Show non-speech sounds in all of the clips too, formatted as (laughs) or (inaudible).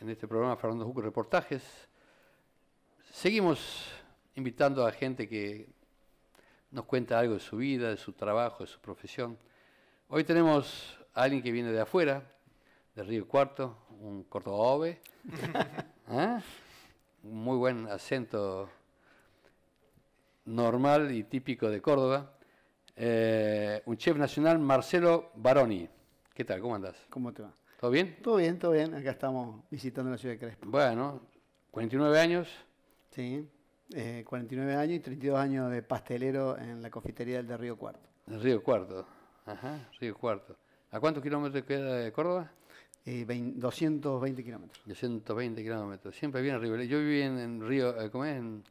en este programa Fernando Juco Reportajes. Seguimos invitando a gente que nos cuenta algo de su vida, de su trabajo, de su profesión. Hoy tenemos a alguien que viene de afuera, de Río Cuarto, un cordobés, (laughs) ¿eh? muy buen acento normal y típico de Córdoba, eh, un chef nacional, Marcelo Baroni. ¿Qué tal? ¿Cómo andás? ¿Cómo te va? ¿Todo bien? Todo bien, todo bien. Acá estamos visitando la ciudad de Crespo. Bueno, 49 años. Sí, 49 eh, años y 32 años de pastelero en la confitería del de Río Cuarto. el Río Cuarto, ajá, Río Cuarto. ¿A cuántos kilómetros queda de Córdoba? 220 eh, kilómetros. 220 kilómetros. Siempre viene rivalidad. Yo viví en, Río, eh, ¿cómo es? En,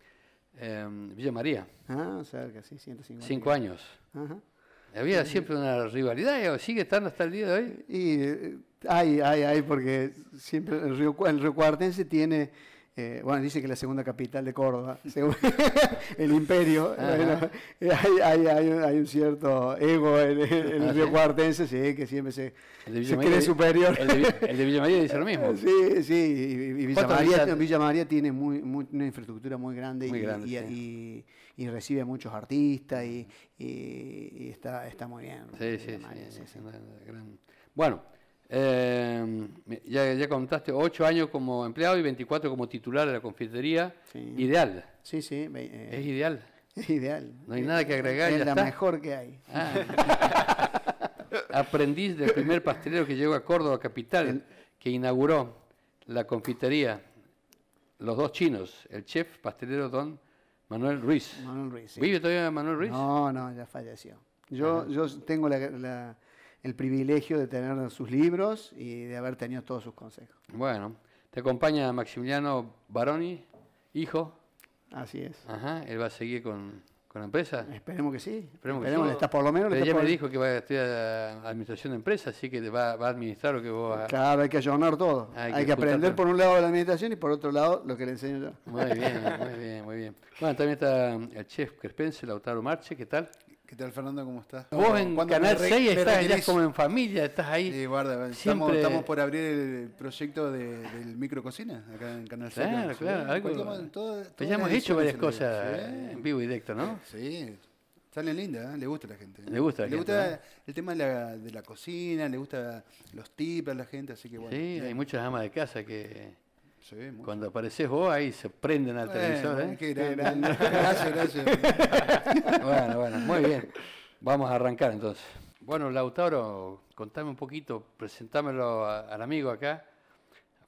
em, Villa María. Ah, cerca, sí, 150. Cinco años. Ajá. Había siempre una rivalidad, y sigue estando hasta el día de hoy. Y Ay, ay, ay, porque siempre el río, Cuartense tiene, eh, bueno, dice que es la segunda capital de Córdoba, (laughs) según el imperio. Eh, hay, hay, hay, un, cierto ego en, el ah, río Cuartense, sí, que siempre se, se cree superior. El de, Villa María dice lo (laughs) mismo. Sí, sí, y, Villa, María, tiene una infraestructura muy grande, y, recibe a muchos artistas y, está, muy bien. Sí, sí, sí, Bueno. Eh, ya, contaste 8 años como empleado y 24 como titular de la confitería. Ideal. Sí, sí. Eh, es ideal. Es ideal. No hay nada que agregar. Es la mejor que hay. Ah. (laughs) Aprendiz del primer pastelero que llegó a Córdoba, capital, que inauguró la confitería. Los dos chinos, el chef pastelero don Manuel Ruiz. Manuel Ruiz ¿Vive todavía Manuel Ruiz? No, no, ya falleció. Yo, yo tengo la el privilegio de tener sus libros y de haber tenido todos sus consejos. Bueno, te acompaña Maximiliano Baroni, hijo. Así es. Ajá, él va a seguir con, la empresa. Esperemos que sí. Esperemos, que sí. Está por lo menos. Pero me dijo que va a estudiar administración de empresas así que va, va a administrar lo que vos. Claro, hay que ayornar todo. Hay, que, aprender por un lado la administración y por otro lado lo que le enseño yo. Muy bien, muy bien, muy bien. Bueno, también está el chef crespense, Lautaro Marche, ¿qué tal? ¿Qué tal, Fernando? ¿Cómo estás? Vos en Canal 6 estás ya como en familia, estás ahí. Sí, guarda, estamos, por abrir el proyecto de, del micrococina acá en Canal 6. Claro, claro, algo. ya hemos hecho varias cosas en vivo y directo, ¿no? Sí, Sale linda, ¿eh? le gusta a la gente. ¿eh? Le gusta, ¿eh? el tema de la, de la, cocina, le gusta los tips a la gente, así que bueno. Sí, hay muchas amas de casa que cuando apareces vos ahí se prenden al televisor. ¿eh? (laughs) gracias, gracias. (laughs) bueno, bueno, muy bien. Vamos a arrancar entonces. Bueno, Lautaro, contame un poquito, presentámelo al amigo acá,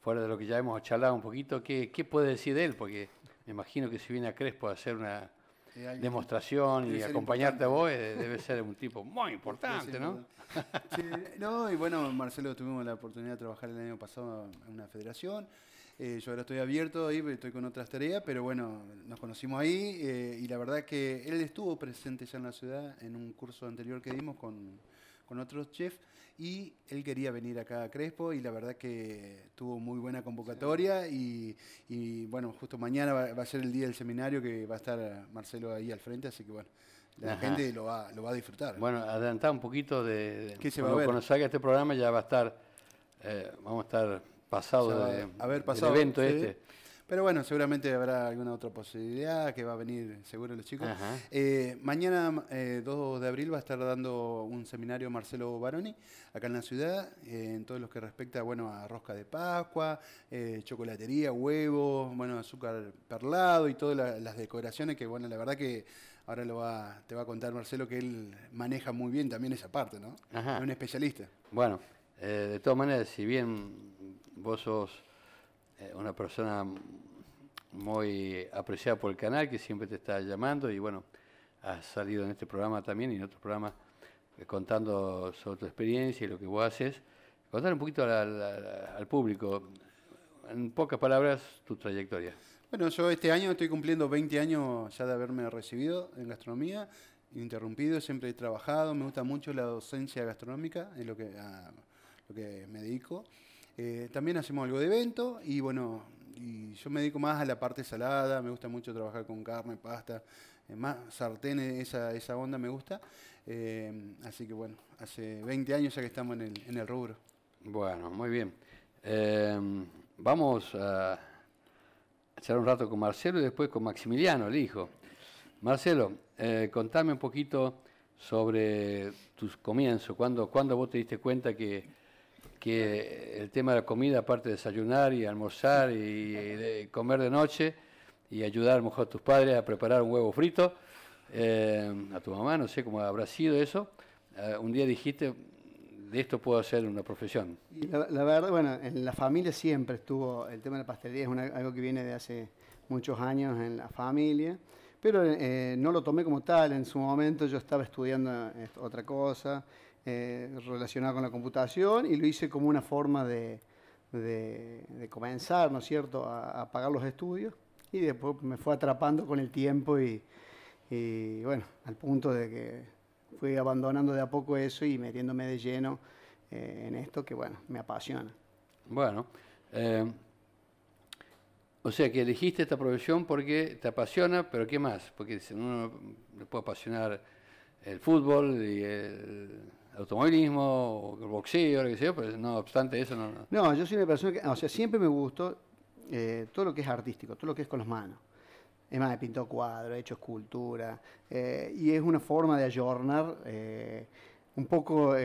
fuera de lo que ya hemos charlado un poquito, ¿qué, qué puede decir de él? Porque me imagino que si viene a Crespo a hacer una eh, demostración y acompañarte a vos, eh, debe ser un tipo muy (laughs) importante, ¿no? no, y bueno, Marcelo, tuvimos la oportunidad de trabajar el año pasado en una federación eh, yo ahora estoy abierto ahí, estoy con otras tareas, pero bueno, nos conocimos ahí eh, y la verdad que él estuvo presente ya en la ciudad en un curso anterior que dimos con, con otros chefs y él quería venir acá a Crespo y la verdad que tuvo muy buena convocatoria y, bueno, justo mañana va, a ser el día del seminario que va a estar Marcelo ahí al frente, así que bueno. La gente lo va, lo va a disfrutar. Bueno, adelantar un poquito de, ¿Qué se va a ver? cuando este programa ya va a estar, eh, vamos a estar pasado de, haber evento este. Pero bueno, seguramente habrá alguna otra posibilidad que va a venir seguro los chicos. Eh, mañana, eh, 2 de abril, va a estar dando un seminario Marcelo Baroni acá en la ciudad, eh, en todo lo que respecta bueno, a rosca de Pascua, eh, chocolatería, huevos, bueno, azúcar perlado y todas las decoraciones que, bueno, la verdad que ahora lo va, te va a contar Marcelo que él maneja muy bien también esa parte, ¿no? Es un especialista. Bueno, de todas maneras, si bien vos sos eh, una persona muy apreciada por el canal, que siempre te está llamando y bueno, has salido en este programa también y en otros programas eh, contando sobre tu experiencia y lo que vos haces. Contar un poquito al, público, en pocas palabras, tu trayectoria. Bueno, yo este año estoy cumpliendo 20 años ya de haberme recibido en gastronomía, interrumpido, siempre he trabajado, me gusta mucho la docencia gastronómica, es lo que, lo que me dedico. Eh, también hacemos algo de evento y bueno, yo me dedico más a la parte salada, me gusta mucho trabajar con carne, pasta, eh, más sartenes, esa, onda me gusta. Eh, así que bueno, hace 20 años ya que estamos en el, rubro. Bueno, muy bien. Em, vamos a echar un rato con Marcelo y después con Maximiliano, el hijo. Marcelo, contame un poquito sobre tus comienzos, cuando, cuando vos te diste cuenta que que el tema de la comida, aparte de desayunar y almorzar y, comer de noche y ayudar a mejor a tus padres a preparar un huevo frito, eh, a tu mamá, no sé cómo habrá sido eso, eh, un día dijiste, de esto puedo hacer una profesión. la, verdad, bueno, en la familia siempre estuvo, el tema de la pastelería es algo que viene de hace muchos años en la familia, pero eh, no lo tomé como tal, en su momento yo estaba estudiando otra cosa, eh, relacionado con la computación y lo hice como una forma de, comenzar, ¿no es cierto?, a, pagar los estudios y después me fue atrapando con el tiempo y, bueno, al punto de que fui abandonando de a poco eso y metiéndome de lleno eh, en esto que, bueno, me apasiona. Bueno, eh, o sea que elegiste esta profesión porque te apasiona, pero ¿qué más? Porque no le puede apasionar el fútbol y el automovilismo, boxeo, lo que sea, pero no obstante eso no... No, yo soy una persona que, o sea, siempre me gustó eh, todo lo que es artístico, todo lo que es con las manos. Es más, he pintado cuadros, he hecho escultura, eh, y es una forma de ayornar eh, un poco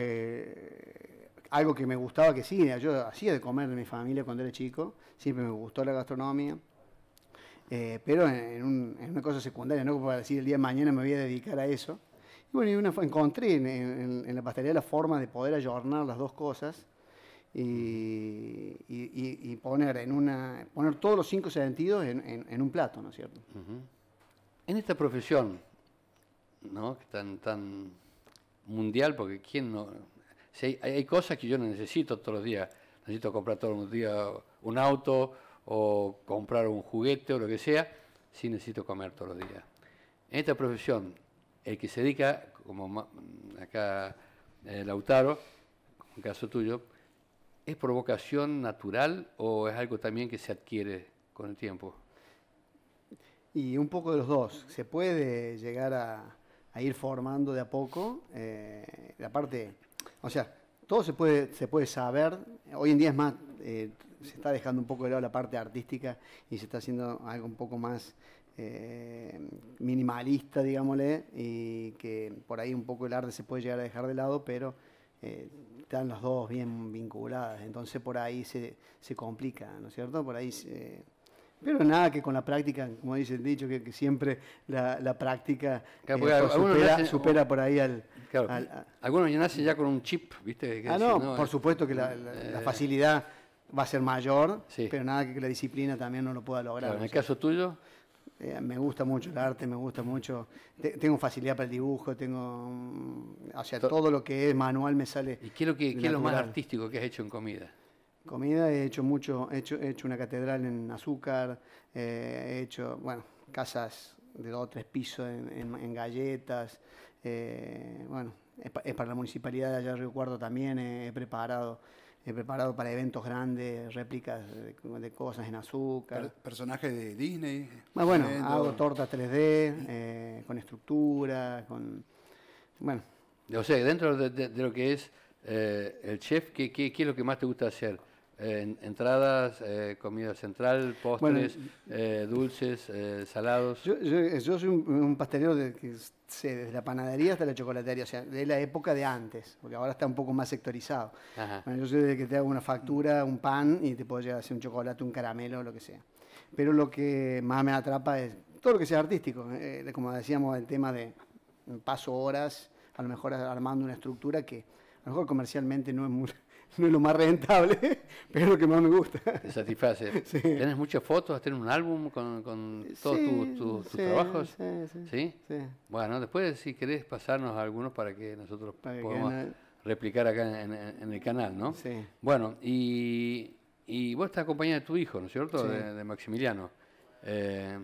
algo que me gustaba que sí, yo hacía de comer de mi familia cuando era chico, siempre me gustó la gastronomía. pero en, una cosa secundaria, no para decir el día de mañana me voy a dedicar a eso bueno, encontré en, la pastelería la forma de poder ayornar las dos cosas y, poner, en una, poner todos los cinco sentidos en, un plato, ¿no es cierto? En esta profesión, ¿no? Tan, tan mundial, porque quién no... hay, hay cosas que yo no necesito todos los días. Necesito comprar todos los días un auto o comprar un juguete o lo que sea. Sí necesito comer todos los días. En esta profesión, el que se dedica, como mm, acá eh, Lautaro, en caso tuyo, ¿es provocación natural o es algo también que se adquiere con el tiempo? Y un poco de los dos. Se puede llegar a, ir formando de a poco. Eh, la parte, o sea, todo se puede, saber. Hoy en día es más, eh, se está dejando un poco de lado la parte artística y se está haciendo algo un poco más eh, minimalista, digámosle, y que por ahí un poco el arte se puede llegar a dejar de lado, pero eh, están los dos bien vinculadas, entonces por ahí se, complica, ¿no es cierto? Por ahí pero nada, que con la práctica, como dice el dicho, que, siempre la, práctica eh, supera, por ahí al... algunos ya nacen ya con un chip, ¿viste? ah, no, por supuesto que la, facilidad va a ser mayor, pero nada que la disciplina también no lo pueda lograr. ¿En el caso tuyo? Eh, me gusta mucho el arte, me gusta mucho. tengo facilidad para el dibujo, tengo. O sea, todo lo que es manual me sale. ¿Y qué es lo, que, más artístico que has hecho en comida? Comida, he hecho mucho. He hecho, una catedral en azúcar, eh, he hecho, bueno, casas de dos o tres pisos en, galletas. Eh, bueno, es, es, para la municipalidad de allá de Río Cuarto también he preparado he preparado para eventos grandes, réplicas de, cosas en azúcar. ¿Personajes de Disney? Ah, bueno, bueno hago tortas 3D, eh, con estructura, con... Bueno. O sea, dentro de, lo que es eh, el chef, qué es lo que más te gusta hacer? entradas, eh, comida central, postres, eh, dulces, eh, salados. Yo, soy un, pastelero que desde la panadería hasta la chocolatería, o sea, de la época de antes, porque ahora está un poco más sectorizado. yo sé que te hago una factura, un pan y te puedo llegar a hacer un chocolate, un caramelo, lo que sea. Pero lo que más me atrapa es todo lo que sea artístico, como decíamos, el tema de paso horas, a lo mejor armando una estructura que a lo mejor comercialmente no es muy (laughs) no es lo más rentable, (laughs) pero es lo que más me gusta. Te satisface. (laughs) ¿Tienes muchas fotos? ¿Tienes un álbum con, todos tus, sí, trabajos? Sí, sí, Bueno, después si querés pasarnos algunos para que nosotros podamos replicar acá en, el canal, ¿no? Sí. Bueno, y, y vos estás acompañada de tu hijo, ¿no es cierto? De, de, Maximiliano. Eh,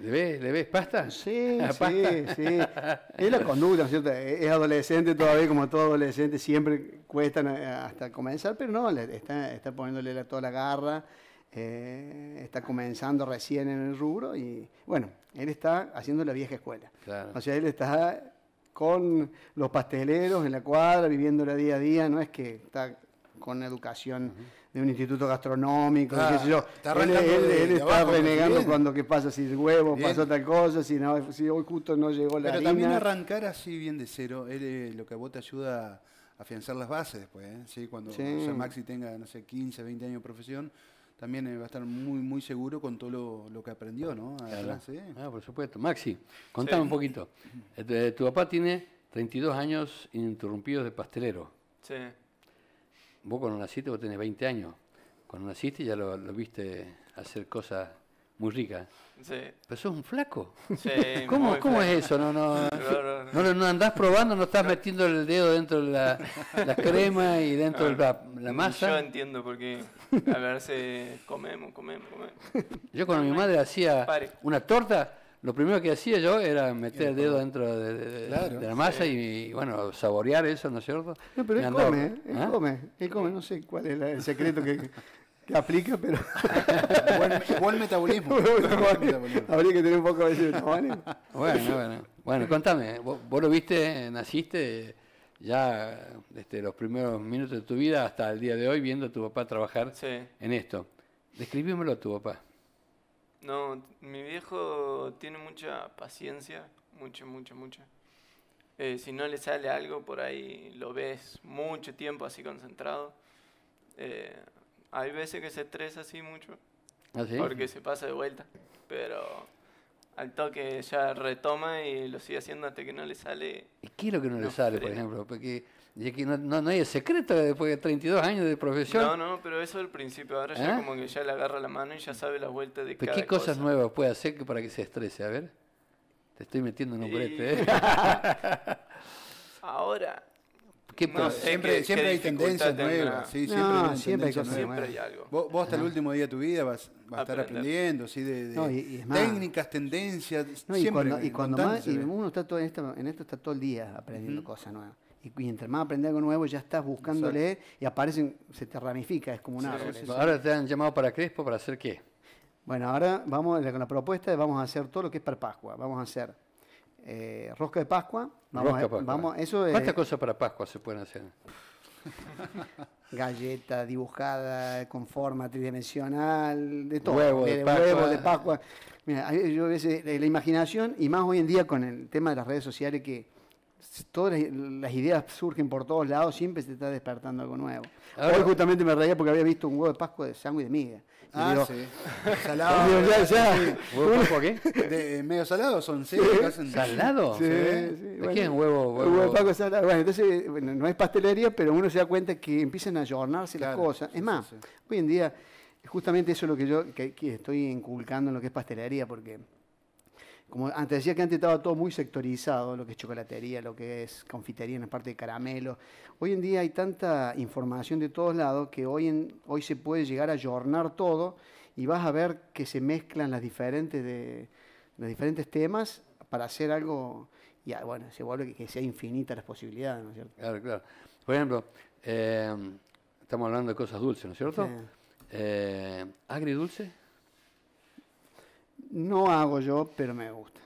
¿Le ves, ¿Le ves pasta? Sí, (laughs) ¿Pasta? sí, sí. Es la conducta, ¿no es cierto? Es adolescente todavía, como todo adolescente, siempre cuesta hasta comenzar, pero no, está, está poniéndole toda la garra, eh, está comenzando recién en el rubro y, bueno, él está haciendo la vieja escuela. O sea, él está con los pasteleros en la cuadra, viviéndola día a día, no es que está con educación de un instituto gastronómico, él, está renegando cuando qué pasa, si el huevo pasa pasó tal cosa, si, no, si, hoy justo no llegó la Pero también arrancar así bien de cero, él, eh, lo que a vos te ayuda a afianzar las bases después, ¿eh? Cuando Maxi tenga, no sé, 15, 20 años de profesión, también eh, va a estar muy, muy seguro con todo lo, que aprendió, ¿no? Ah, por supuesto. Maxi, contame un poquito. Tu papá tiene 32 años ininterrumpidos de pastelero. Sí vos cuando naciste, vos tenés 20 años. Cuando naciste ya lo, viste hacer cosas muy ricas. Sí. Pero sos un flaco. Sí, (laughs) ¿Cómo, es eso? No, (laughs) no, andás probando, no estás metiendo el dedo dentro de la, (laughs) crema y dentro de la, ah, masa. Yo entiendo porque a veces comemos, comemos, comemos. Yo cuando mi madre hacía una torta, lo primero que hacía yo era meter el dedo dentro de, la masa y, bueno, saborear eso, ¿no es cierto? No, pero él come, él ¿eh? come, él come, no sé cuál es el secreto que, aplica, pero... (laughs) buen, (laughs) metabolismo. Habría que tener un poco de metabolismo. Bueno, bueno. Bueno, contame, vos, lo viste, naciste ya desde los primeros minutos de tu vida hasta el día de hoy viendo a tu papá trabajar en esto. Describímelo a tu papá. No, mi viejo tiene mucha paciencia, mucha, mucha, mucha. Eh, si no le sale algo por ahí, lo ves mucho tiempo así concentrado. Eh, hay veces que se estresa así mucho, ¿Ah, porque se pasa de vuelta, pero al toque ya retoma y lo sigue haciendo hasta que no le sale. ¿Y qué es lo que no, le sale, por ejemplo? Porque y que no, no, no, hay secreto después de 32 años de profesión. No, no, pero eso al principio. Ahora ya ¿Eh? como que ya le agarra la mano y ya sabe la vuelta de cada ¿Qué cosas nuevas puede hacer para que se estrese? A ver. Te estoy metiendo en un brete. (laughs) ¿eh? Ahora. siempre, siempre hay tendencias nuevas. siempre, hay, siempre cosas algo. Vos, hasta el último día de tu vida vas, vas a estar aprendiendo ¿sí? de, técnicas, tendencias. y cuando, y cuando más, y uno está todo en, esto, en esto está todo el día aprendiendo cosas nuevas. Y, mientras entre más aprendes algo nuevo, ya estás buscándole y aparecen, se te ramifica, es como un árbol. Ahora te han llamado para Crespo para hacer qué? Bueno, ahora vamos con la propuesta vamos a hacer todo lo que es para Pascua. Vamos a hacer eh, rosca de Pascua. Vamos eso ¿Cuántas cosas para Pascua se pueden hacer? (laughs) Galleta dibujada con forma tridimensional, de todo. de, Pascua. de Pascua. Mira, yo a veces eh, la imaginación, y más hoy en día con el tema de las redes sociales que todas las ideas surgen por todos lados, siempre se está despertando algo nuevo. Hoy justamente me reía porque había visto un huevo de Pascua de sangre de miga. Y ah, sí. (laughs) (laughs) Salado. ¿Huevo de Pascua qué? De, eh, medio salado son, sí. hacen. ¿Salado? Sí. sí quién huevo? Huevo, huevo de Pascua salado. Bueno, entonces, no es pastelería, pero uno se da cuenta que empiezan a llornarse las cosas. Es más, hoy en día, justamente eso es lo que yo que estoy inculcando en lo que es pastelería, porque como antes decía que antes estaba todo muy sectorizado, lo que es chocolatería, lo que es confitería en la parte de caramelo. Hoy en día hay tanta información de todos lados que hoy, en, hoy se puede llegar a jornar todo y vas a ver que se mezclan las diferentes de, los diferentes temas para hacer algo y ah, bueno, se vuelve que, sea infinita las posibilidades, ¿no es cierto? Claro, claro. Por ejemplo, eh, estamos hablando de cosas dulces, ¿no es cierto? Eh, Agri-dulce... No hago yo, pero me gusta.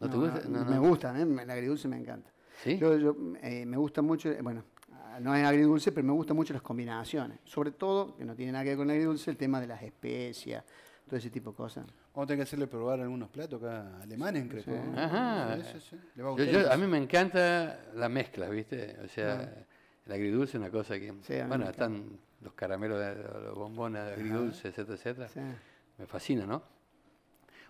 ¿No, te gusta? me gusta, ¿eh? el agridulce me encanta. ¿Sí? Yo, eh, me gusta mucho, eh, bueno, no es agridulce, pero me gustan mucho las combinaciones. Sobre todo, que no tiene nada que ver con el agridulce, el tema de las especias, todo ese tipo de cosas. O a que hacerle probar algunos platos acá alemanes, creo. Ajá. Sí, sí, a, mí me encanta la mezcla, ¿viste? O sea, el agridulce es una cosa que... bueno, están los caramelos, los bombones de agridulce, etcétera, etcétera. Me fascina, ¿no?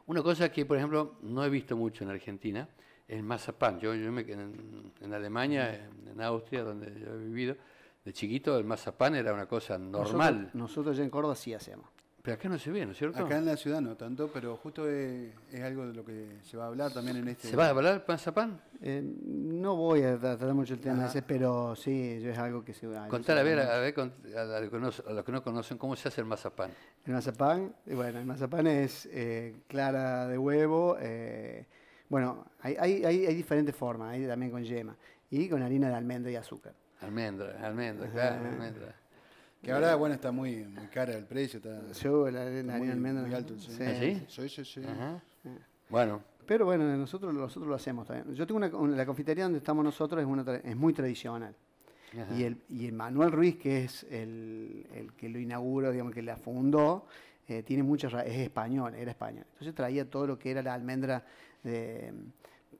Una cosa que, por ejemplo, no he visto mucho en Argentina, el mazapán. Yo, yo me, en, en, Alemania, en, Austria, donde yo he vivido, de chiquito el mazapán era una cosa normal. Nosotros, nosotros ya en Córdoba sí hacemos. Pero acá no se ve, ¿no es cierto? Acá en la ciudad no tanto, pero justo es, algo de lo que se va a hablar también en este... ¿Se va a hablar pan Eh, no voy a tratar mucho el tema ese, pero sí, es algo que se va a... Contar, a ver, a, ver a, los que no conocen, ¿cómo se hace el mazapán? El mazapán, eh, bueno, el mazapán es eh, clara de huevo, eh, bueno, hay, diferentes formas, hay también con yema, y con harina de almendra y azúcar. Almendra, almendra, claro, almendra. Que ahora, bueno, está muy, cara el precio. Está, Yo, la almendra. ¿Ah, sí. ¿Sí? Sí, Bueno. Pero bueno, nosotros, nosotros lo hacemos también. Yo tengo una, la confitería donde estamos nosotros es, muy tradicional. Y y Manuel Ruiz, que es el, que lo inauguró, digamos, que la fundó, eh, tiene muchas es español, era español. Entonces traía todo lo que era la almendra de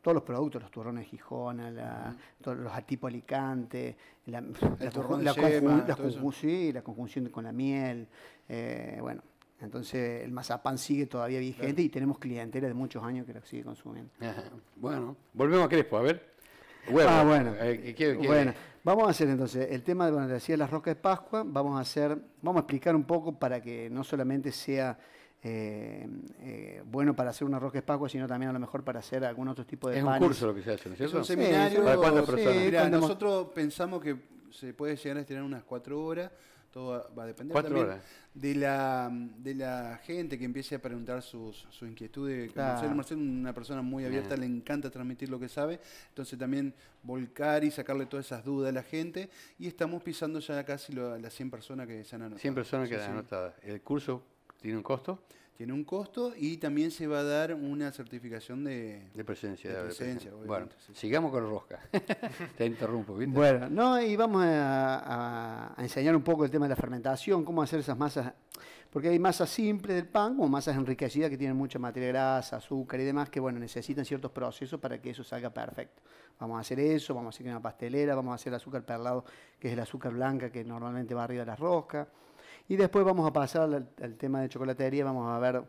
todos los productos, los turrones Gijona, los tipo Alicante, la, conjunción con la miel, eh, bueno. Entonces el mazapán sigue todavía vigente y tenemos clientela de muchos años que lo sigue consumiendo. Bueno, volvemos a Crespo, a ver. Ah, bueno. Eh, vamos a hacer entonces el tema de bueno, decía las rocas de Pascua, vamos a hacer, vamos a explicar un poco para que no solamente sea eh, eh, bueno para hacer un arroz que sino también a lo mejor para hacer algún otro tipo de Es un curso lo que se hace, ¿no es seminario. ¿Para nosotros pensamos que se puede llegar a estirar unas cuatro horas, todo va a depender también De, la, de la gente que empiece a preguntar sus, sus inquietudes. Marcelo, una persona muy abierta, le encanta transmitir lo que sabe, entonces también volcar y sacarle todas esas dudas a la gente, y estamos pisando ya casi las 100 personas que se han anotado. 100 personas que se han anotado. El curso ¿Tiene un costo? Tiene un costo y también se va a dar una certificación de, presencia. Bueno, sigamos con Rosca. (laughs) Te interrumpo, ¿viste? Bueno, no, y vamos a, enseñar un poco el tema de la fermentación, cómo hacer esas masas, porque hay masas simples del pan, como masas enriquecidas que tienen mucha materia grasa, azúcar y demás, que bueno, necesitan ciertos procesos para que eso salga perfecto. Vamos a hacer eso, vamos a hacer una pastelera, vamos a hacer el azúcar perlado, que es el azúcar blanca que normalmente va arriba de las rosca. Y después vamos a pasar al, tema de chocolatería, vamos a ver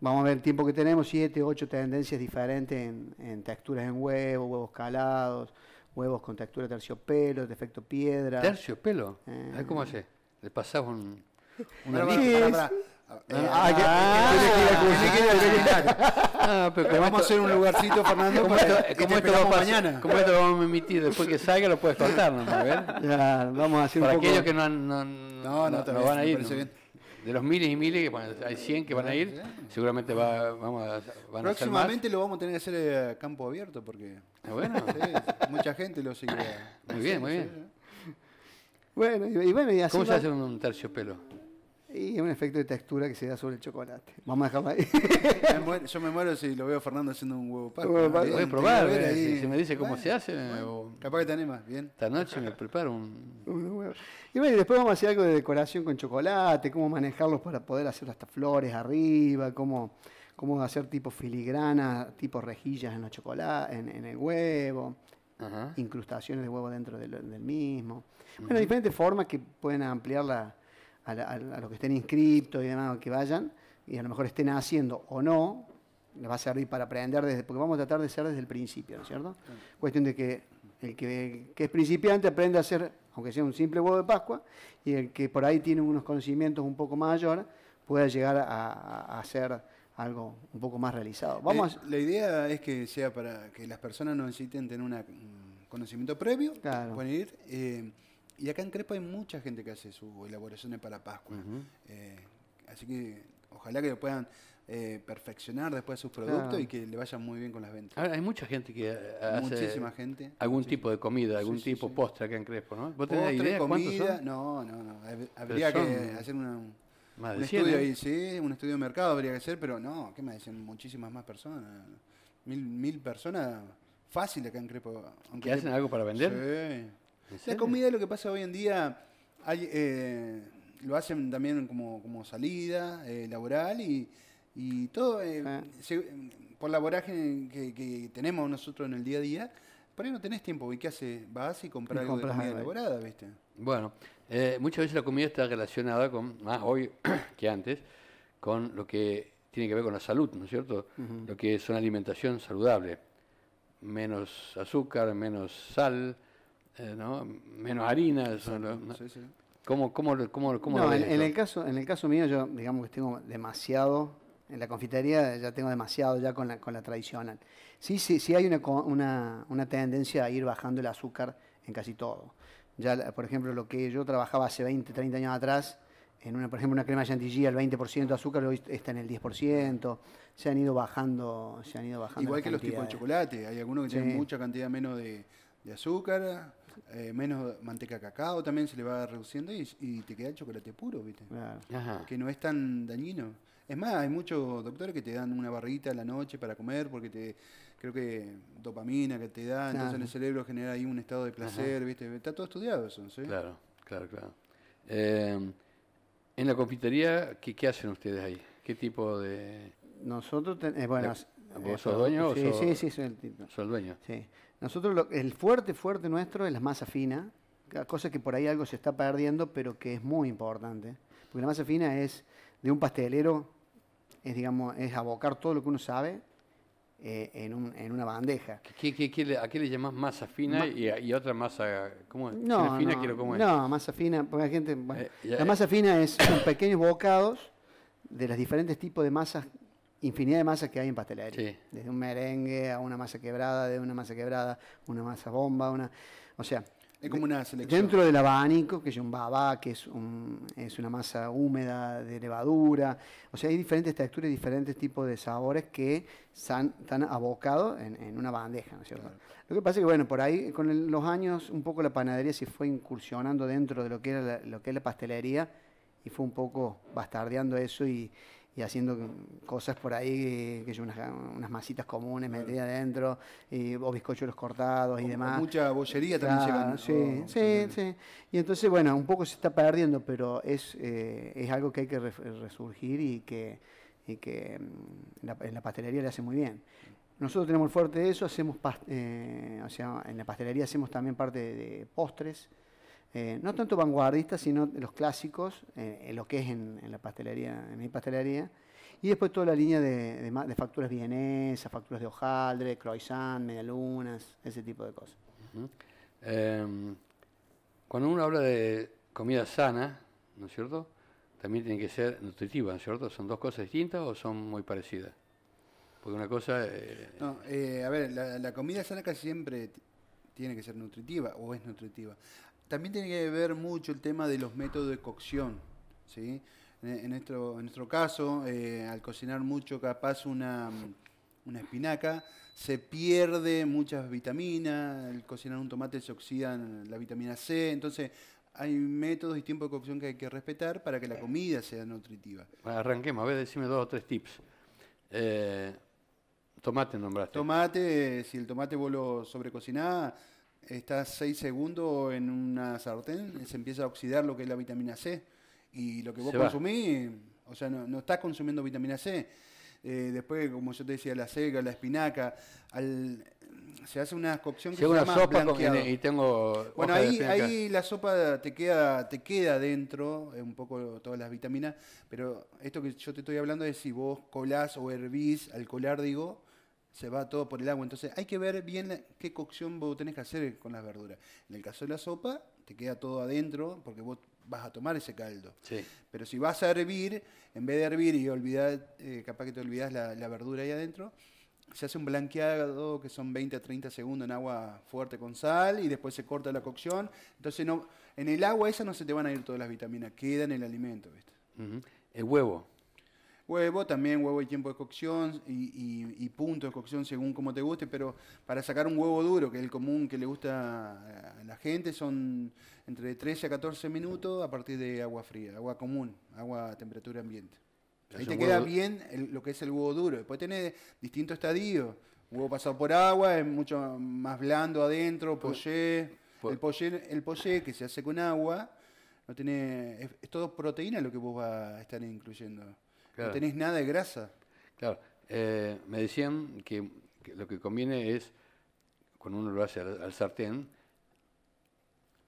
vamos a ver el tiempo que tenemos, siete, ocho tendencias diferentes en, texturas en huevos, huevos calados, huevos con textura terciopelo, de efecto piedra. ¿Terciopelo? Eh. ¿Cómo hace? Le pasaba un... un Ah, eh, ah, ah, (laughs) ah, pero vamos a hacer un lugarcito, Fernando. ¿Cómo esto, para, ¿cómo va mañana? ¿Cómo esto vamos a emitir? Después que salga lo puedes contar, ¿no? Ya, vamos a hacer Para un poco... aquellos que no, han, no, no, no, no van a ir. Bien. De los miles y miles, que van, hay 100 que van a ir, seguramente va, vamos a, van Próximamente lo vamos a tener que hacer a eh, campo abierto porque bueno. (laughs) sí, mucha gente lo sigue. Muy bien, muy bien. Bueno, y, bueno, y ¿Cómo se hace un terciopelo? Y es un efecto de textura que se da sobre el chocolate. Vamos a dejarlo ahí. (laughs) yo me muero si lo veo Fernando haciendo un huevo paco. Voy a probar, si, me dice cómo se hace. capaz que te animas, bien. Esta noche me preparo un... huevo. Y después vamos a hacer algo de decoración con chocolate, cómo manejarlos para poder hacer hasta flores arriba, cómo, cómo hacer tipo filigrana, tipo rejillas en, chocolate, en, el huevo. incrustaciones de huevo dentro del, mismo. Bueno, diferentes formas que pueden ampliar la, a, los que estén inscriptos y demás, que vayan, y a lo mejor estén haciendo o no, les va a servir para aprender desde, porque vamos a tratar de ser desde el principio, ¿no es cierto? Cuestión de que el que, es principiante aprende a hacer, aunque sea un simple huevo de Pascua, y el que por ahí tiene unos conocimientos un poco mayores pueda llegar a, hacer algo un poco más realizado. Eh, vamos. la idea es que sea para que las personas no necesiten tener un conocimiento previo, pueden ir. Eh, y acá en Crespo hay mucha gente que hace sus elaboraciones para Pascua. Eh, así que ojalá que lo puedan eh, perfeccionar después sus productos y que le vayan muy bien con las ventas. hay mucha gente que eh, hace muchísima gente, algún tipo de comida, algún tipo de postre acá en Crespo, ¿no? ¿Vos tenés idea comida, son? No, no, no. Habría que hacer un estudio ahí, sí, un estudio de mercado habría que hacer, pero no, ¿qué me dicen? Muchísimas más personas. Mil, mil personas fáciles acá en Crespo. ¿Que hacen algo para vender? Sí. La comida, lo que pasa hoy en día, hay, eh, lo hacen también como, salida eh, laboral y, y todo, eh, ah. por la vorágine que, tenemos nosotros en el día a día, por ahí no tenés tiempo. ¿Y qué haces? Vas y compras algo de comida elaborada, ¿viste? Bueno, muchas veces la comida está relacionada con, más hoy (coughs) que antes, con lo que tiene que ver con la salud, ¿no es cierto? Lo que es una alimentación saludable. Menos azúcar, menos sal, eh, menos harinas. ¿no? ¿Cómo, cómo, cómo, no, en, el caso, en el caso mío, yo digamos que tengo demasiado, en la confitería ya tengo demasiado ya con la, con la tradicional. Sí, sí, sí hay una, una, una tendencia a ir bajando el azúcar en casi todo. Ya, por ejemplo, lo que yo trabajaba hace 20, 30 años atrás, en una, por ejemplo, una crema chantilly al 20% de azúcar, hoy está en el 10%, se han ido bajando, se han ido bajando. Igual que los tipos de chocolate, hay algunos que tienen mucha cantidad menos de azúcar, eh, menos manteca cacao también se le va reduciendo y, te queda chocolate puro, Que no es tan dañino. Es más, hay muchos doctores que te dan una barrita a la noche para comer porque te creo que dopamina que te dan entonces en el cerebro genera ahí un estado de placer, ¿viste? Está todo estudiado eso, Claro, claro, claro. Eh, en la confitería, ¿qué, hacen ustedes ahí? ¿Qué tipo de...? Nosotros, eh, bueno... ¿Vos sos dueño o sí, sí, soy el, dueño? Nosotros, el fuerte, fuerte nuestro es la masa fina, cosa que por ahí algo se está perdiendo, pero que es muy importante. Porque la masa fina es de un pastelero, es, digamos, es abocar todo lo que uno sabe eh, en, en, una bandeja. ¿Qué, qué, qué, ¿A qué le llamás masa fina y, otra masa? ¿Cómo es? No, fina, masa fina, la gente. Eh, la eh. masa fina es, son pequeños bocados de los diferentes tipos de masas infinidad de masas que hay en pastelería. Desde un merengue a una masa quebrada, de una masa quebrada, una masa bomba, una. O sea. Dentro del abanico, que es un babá, que es, un, es una masa húmeda de levadura. O sea, hay diferentes texturas y diferentes tipos de sabores que están abocados en, una bandeja, ¿no es Lo que pasa es que, bueno, por ahí con los años un poco la panadería se fue incursionando dentro de lo que, era lo que es la pastelería y fue un poco bastardeando eso y, y haciendo cosas por ahí, que unas, unas, masitas comunes metidas adentro, y, o bizcochos cortados y demás. Mucha bollería también llegando. Sí, sí, sí. Y entonces, bueno, un poco se está perdiendo, pero es, eh, es algo que hay que resurgir y que, y que mm, la, pastelería le hace muy bien. Nosotros tenemos fuerte de eso, hacemos eh, o sea, en la pastelería hacemos también parte de postres, eh, no tanto vanguardistas, sino los clásicos, eh, en lo que es en, la pastelería, en mi pastelería, y después toda la línea de, facturas vienesas, facturas de hojaldre, croissant, medialunas, ese tipo de cosas. Em, cuando uno habla de comida sana, ¿no es cierto? También tiene que ser nutritiva, ¿no es cierto? ¿Son dos cosas distintas o son muy parecidas? Porque una cosa... Eh, no, a ver, la, la comida sana casi siempre tiene que ser nutritiva o es nutritiva. También tiene que ver mucho el tema de los métodos de cocción. ¿sí? En, nuestro, en nuestro, caso, eh, al cocinar mucho, capaz una, una espinaca, se pierde muchas vitaminas, al cocinar un tomate se oxida la vitamina C, entonces hay métodos y tiempos de cocción que hay que respetar para que la comida sea nutritiva. arranquemos, a ver, decime dos o tres tips. Eh, tomate nombraste. Tomate, eh, si el tomate vuelo sobrecocinado estás seis segundos en una sartén, se empieza a oxidar lo que es la vitamina C. Y lo que vos consumís, o sea, no, estás consumiendo vitamina C. Eh, después, como yo te decía, la seca, la espinaca, al, se hace una cocción que se, llama sopa y tengo bueno ahí, ahí la sopa te queda te queda dentro eh, un poco todas las vitaminas pero esto que yo te estoy hablando es si vos colás o hervís al colar digo se va todo por el agua. Entonces hay que ver bien qué cocción vos tenés que hacer con las verduras. En el caso de la sopa, te queda todo adentro porque vos vas a tomar ese caldo. Sí. Pero si vas a hervir, en vez de hervir y olvidar, eh, capaz que te olvidas la, verdura ahí adentro, se hace un blanqueado que son 20 a 30 segundos en agua fuerte con sal y después se corta la cocción. Entonces no, en el agua esa no se te van a ir todas las vitaminas, queda en el alimento. ¿viste? El huevo huevo, también huevo y tiempo de cocción y, y, punto de cocción según como te guste, pero para sacar un huevo duro, que es el común que le gusta a la gente, son entre 13 a 14 minutos a partir de agua fría, agua común, agua a temperatura ambiente. Ahí te queda bien lo que es el huevo duro. Después tiene distintos estadios. Huevo pasado por agua, es mucho más blando adentro, pollé. El pollé, el pollé que se hace con agua, no tiene, es todo proteína lo que vos vas a estar incluyendo. No tenés nada de grasa. Claro. Eh, me decían que, lo que conviene es, cuando uno lo hace al, sartén,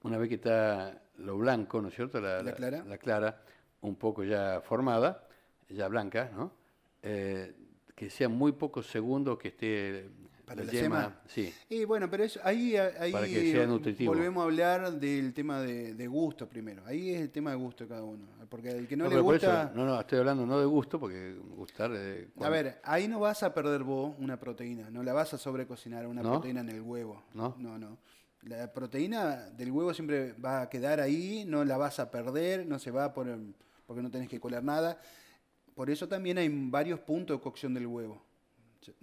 una vez que está lo blanco, ¿no es cierto? La, clara. La clara, un poco ya formada, ya blanca, ¿no? Eh, que sea muy pocos segundos que esté para la, sí. Y bueno, pero eso ahí, ahí volvemos a hablar del tema de, gusto primero. Ahí es el tema de gusto de cada uno. Porque el que no, le gusta... no, no, estoy hablando no de gusto, porque gustar... a ver, ahí no vas a perder vos una proteína, no la vas a sobrecocinar una proteína en el huevo. No, no, no. La proteína del huevo siempre va a quedar ahí, no la vas a perder, no se va poner porque no tenés que colar nada. Por eso también hay varios puntos de cocción del huevo.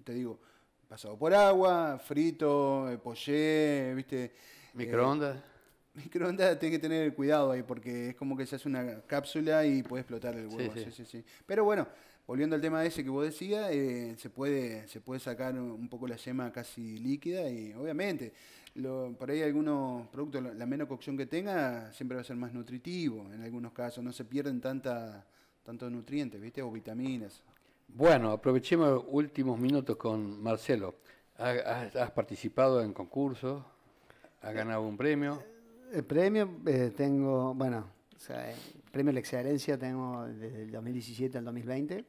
Te digo, pasado por agua, frito, eh, poché, ¿viste? Microondas. Eh, microondas tiene que tener cuidado ahí porque es como que se hace una cápsula y puede explotar el huevo. Sí, sí. Sí, Pero bueno, volviendo al tema ese que vos decías, eh, se, puede, se puede sacar un poco la yema casi líquida y obviamente, lo, por ahí algunos productos, la menos cocción que tenga, siempre va a ser más nutritivo en algunos casos, no se pierden tanta tantos nutrientes, ¿viste? O vitaminas. Bueno, aprovechemos los últimos minutos con Marcelo. ¿Has, participado en concursos? ¿Has eh, ganado un premio? Eh, el premio eh, tengo, bueno, el premio de la excelencia tengo desde el 2017 al 2020.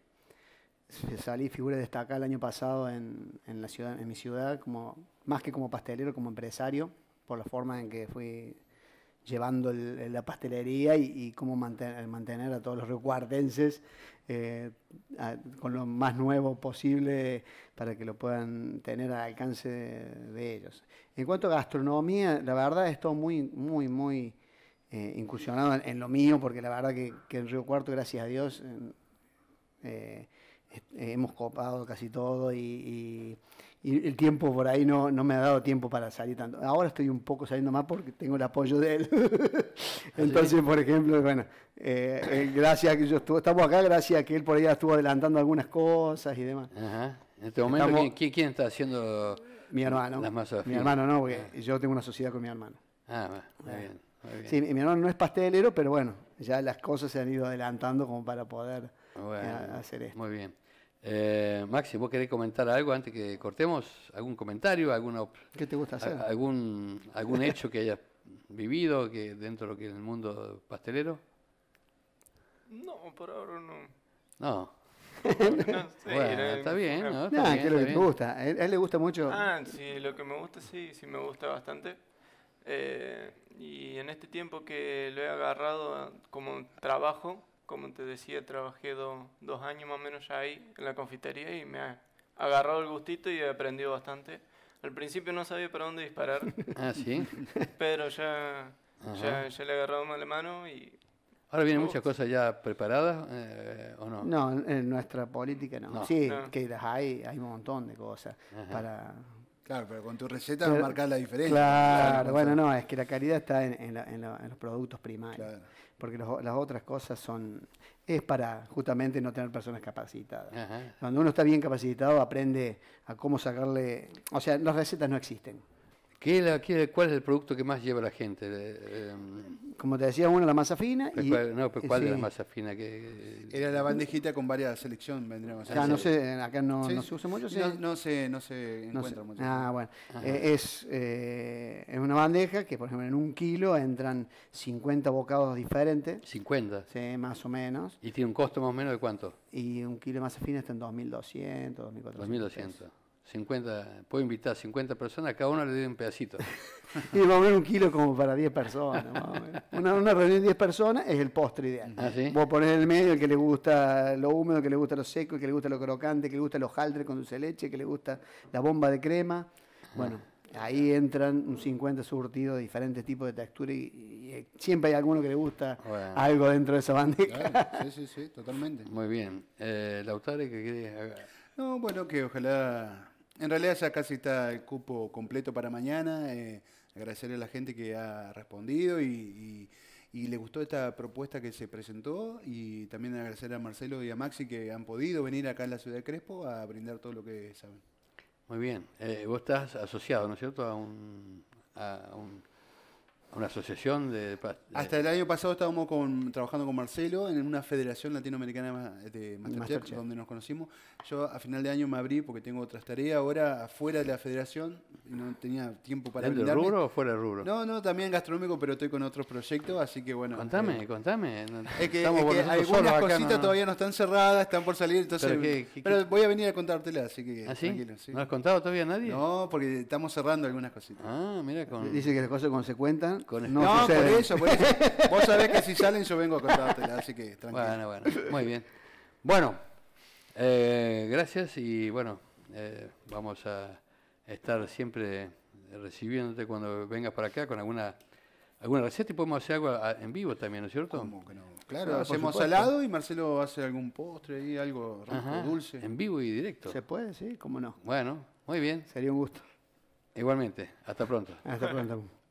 Salí figura destacada el año pasado en, en, la ciudad, en mi ciudad, como, más que como pastelero, como empresario, por la forma en que fui llevando la pastelería y, cómo eh, mantener a todos los río eh, con lo más nuevo posible para que lo puedan tener al alcance de, ellos. En cuanto a gastronomía, la verdad es todo muy, muy, muy eh, incursionado en, lo mío, porque la verdad que, en Río Cuarto, gracias a Dios, eh, hemos copado casi todo y y el tiempo por ahí no, me ha dado tiempo para salir tanto. Ahora estoy un poco saliendo más porque tengo el apoyo de él. (laughs) Entonces, por ejemplo, bueno, eh, eh, gracias que yo estuve, estamos acá gracias a que él por ahí estuvo adelantando algunas cosas y demás. Ajá. En este momento, ¿quién, está haciendo mi hermano, las Mi hermano no, porque ah. yo tengo una sociedad con mi hermano. Ah, eh, muy bien, Sí, mi hermano no es pastelero, pero bueno, ya las cosas se han ido adelantando como para poder hacer esto. Muy bien. Eh, Maxi, ¿vos querés comentar algo antes que cortemos? ¿Algún comentario? Alguna, ¿Qué te gusta hacer? ¿Algún, algún hecho que hayas vivido que dentro de lo que es el mundo pastelero? No, por ahora no. No. (laughs) (laughs) bueno, está bien, ¿no? ¿qué es lo que te gusta? ¿A él, le gusta mucho? Ah, sí, lo que me gusta, sí, sí me gusta bastante. Eh, y en este tiempo que lo he agarrado como trabajo, como te decía, trabajé dos años más o menos ya ahí en la confitería y me ha agarrado el gustito y he aprendido bastante. Al principio no sabía para dónde disparar. (laughs) Ah, sí. Pero ya, ya, le he agarrado mal la mano y. Ahora vienen muchas cosas ya preparadas eh, o no? No, en nuestra política no. Sí, ah. que hay, hay un montón de cosas para. Claro, pero con tu receta no marcas la diferencia. Claro, bueno, no, es que la calidad está en, en, en los productos primarios. Claro porque las otras cosas son, es para justamente no tener personas capacitadas. Cuando uno está bien capacitado aprende a cómo sacarle, o sea, las recetas no existen. ¿Qué, cuál es el producto que más lleva la gente? Eh, eh, Como te decía, uno la masa fina. Y, cuál, no, pero ¿cuál es la masa fina? Que, Era la bandejita con varias selecciones. vendríamos no sé, acá no, se usa mucho. Sí. No, se, no se encuentra mucho. Ah, bueno. Eh, es, eh, es una bandeja que, por ejemplo, en un kilo entran 50 bocados diferentes. ¿50? Sí, más o menos. ¿Y tiene un costo más o menos de cuánto? Y un kilo de masa fina está en 2.200, 2.400. 2.200. 50, puedo invitar a 50 personas, a cada uno le doy un pedacito. (laughs) y va a haber un kilo como para 10 personas. Una, reunión de 10 personas es el postre ideal. ¿Ah, sí? Vos ponés en el medio el que le gusta lo húmedo, el que le gusta lo seco, el que le gusta lo crocante, el que le gusta los hojaldre con dulce leche, el que le gusta la bomba de crema. Ah. Bueno, ahí entran un 50 surtidos de diferentes tipos de textura y, eh, siempre hay alguno que le gusta algo dentro de esa bandeja. Sí, sí, sí, totalmente. Muy bien. Eh, ¿qué querés? No, bueno, que ojalá en realidad ya casi está el cupo completo para mañana. Eh, agradecerle a la gente que ha respondido y, le gustó esta propuesta que se presentó. Y también agradecer a Marcelo y a Maxi que han podido venir acá en la ciudad de Crespo a brindar todo lo que saben. Muy bien. Eh, vos estás asociado, ¿no es cierto?, a un una asociación de, Hasta el año pasado estábamos con, trabajando con Marcelo en una federación latinoamericana de donde nos conocimos. Yo a final de año me abrí porque tengo otras tareas ahora afuera de la federación y no tenía tiempo para ¿Del rubro o fuera del rubro? No, no, también gastronómico, pero estoy con otros proyectos, así que bueno. Contame, eh, contame. Es que, algunas cositas todavía no están cerradas, están por salir, entonces. Pero, voy a venir a contártela, así que. ¿Ah, ¿No has contado todavía a nadie? No, porque estamos cerrando algunas cositas. Ah, mira. Dice que las cosas cuando se cuentan no, por eso, por eso. (laughs) Vos sabés que si salen yo vengo a contártela, así que tranquilo. Bueno, bueno, muy bien. Bueno, eh, gracias y bueno, eh, vamos a estar siempre recibiéndote cuando vengas para acá con alguna alguna receta y podemos hacer algo en vivo también, ¿no es cierto? Claro, ah, hacemos salado y Marcelo hace algún postre ahí, algo dulce. En vivo y directo. Se puede, sí, cómo no. Bueno, muy bien. Sería un gusto. Igualmente, hasta pronto. Hasta pronto.